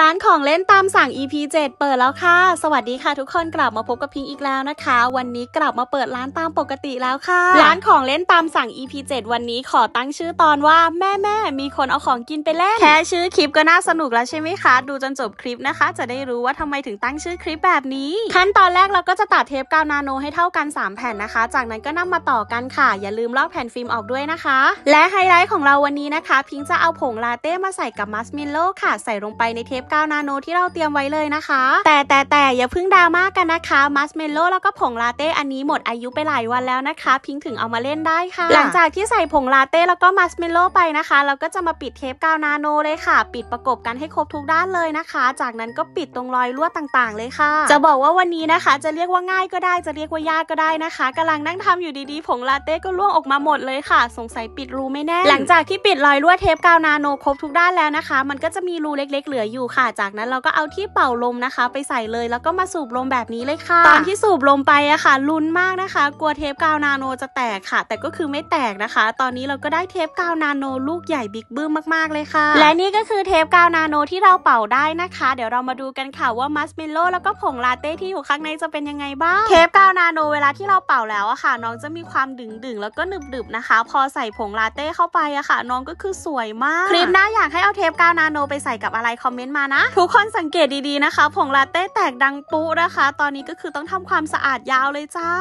ร้านของเล่นตามสั่ง EP 7เปิดแล้วค่ะ สวัสดีค่ะทุกคนกลับมาพบกับพิงอีกแล้วนะคะ วันนี้กลับมาเปิดร้านตามปกติแล้วค่ะ ร้านของเล่นตามสั่ง EP 7วันนี้ขอตั้งชื่อตอนว่าแม่แม่มีคนเอาของกินไปเล่นแค่ชื่อคลิปก็น่าสนุกแล้วใช่ไหมคะ ดูจนจบคลิปนะคะ จะได้รู้ว่าทำไมถึงตั้งชื่อคลิปแบบนี้ ขั้นตอนแรกเราก็จะตัดเทปกาวนาโนให้เท่ากัน 3 แผ่นนะคะ จากนั้นก็นำมาต่อกันค่ะอย่าลืมลอกแผ่นฟิล์มออกด้วยนะคะ และไฮไลท์ของเราวันนี้นะคะ พิงจะเอาผงลาเต้มาใส่กับมัสมิลโลค่ะ ใส่ลงไปในเทฟกาวนาโนที่เราเตรียมไว้เลยนะคะ แต่แต่แต่อย่าพึ่งดราม่ากกันนะคะมัสเมลโล่แล้วก็ผงลาเต้อันนี้หมดอายุไปหลายวันแล้วนะคะ พิงถึงเอามาเล่นได้ค่ะ หลังจากที่ใส่ผงลาเต้แล้วก็มัสเมลโล่ไปนะคะเราก็จะมาปิดเทปกาวนาโนเลยค่ะ ปิดประกบกันให้ครบทุกด้านเลยนะคะ จากนั้นก็ปิดตรงรอยรั่วต่างๆเลยค่ะ จะบอกว่าวันนี้นะคะ จะเรียกว่าง่ายก็ได้ จะเรียกว่ายากก็ได้นะคะ กำลังนั่งทำอยู่ดีๆ ผงลาเต้ก็ล่วงออกมาหมดเลยค่ะ สงสัยปิดรูไม่แน่หลังจากที่ปิดรอยรั่วเทปกาวนาโน ครบทุกด้านแล้วนะคะ มันก็จะมีรูเล็ก ๆเหลืออยู่ค่ะจากนั้นเราก็เอาที่เป่าลมนะคะ ไปใส่เลยแล้วก็มาสูบลมแบบนี้เลยค่ะ ตอนที่สูบลมไปอะค่ะลุ้นมากนะคะกลัวเทปกาวนาโนจะแตกค่ะ แต่ก็คือไม่แตกนะคะ ตอนนี้เราก็ได้เทปกาวนาโน ลูกใหญ่บิ๊กบึ้มมากๆเลยค่ะ และนี่ก็คือเทปกาวนาโนที่เราเป่าได้นะคะ เดี๋ยวเรามาดูกันค่ะว่ามัสเมลโลแล้วก็ผงลาเต้ที่อยู่ข้างในจะเป็นยังไงบ้างเทปกาวนาโนเวลาที่เราเป่าแล้วอะค่ะ น้องจะมีความดึงดึงแล้วก็หนึบหนึบนะคะ พอใส่ผงลาเต้เข้าไปอะค่ะน้องก็คือสวยมากคลิปหน้าอยากให้เอาเทปกาวนาโนไปใส่กับอะไรคอมเมนต์มานะทุกคนสังเกตดีๆนะคะ ผงลาเต้แตกดังปุ๊นะคะ ตอนนี้ก็คือต้องทำความสะอาดยาวเลยจ้า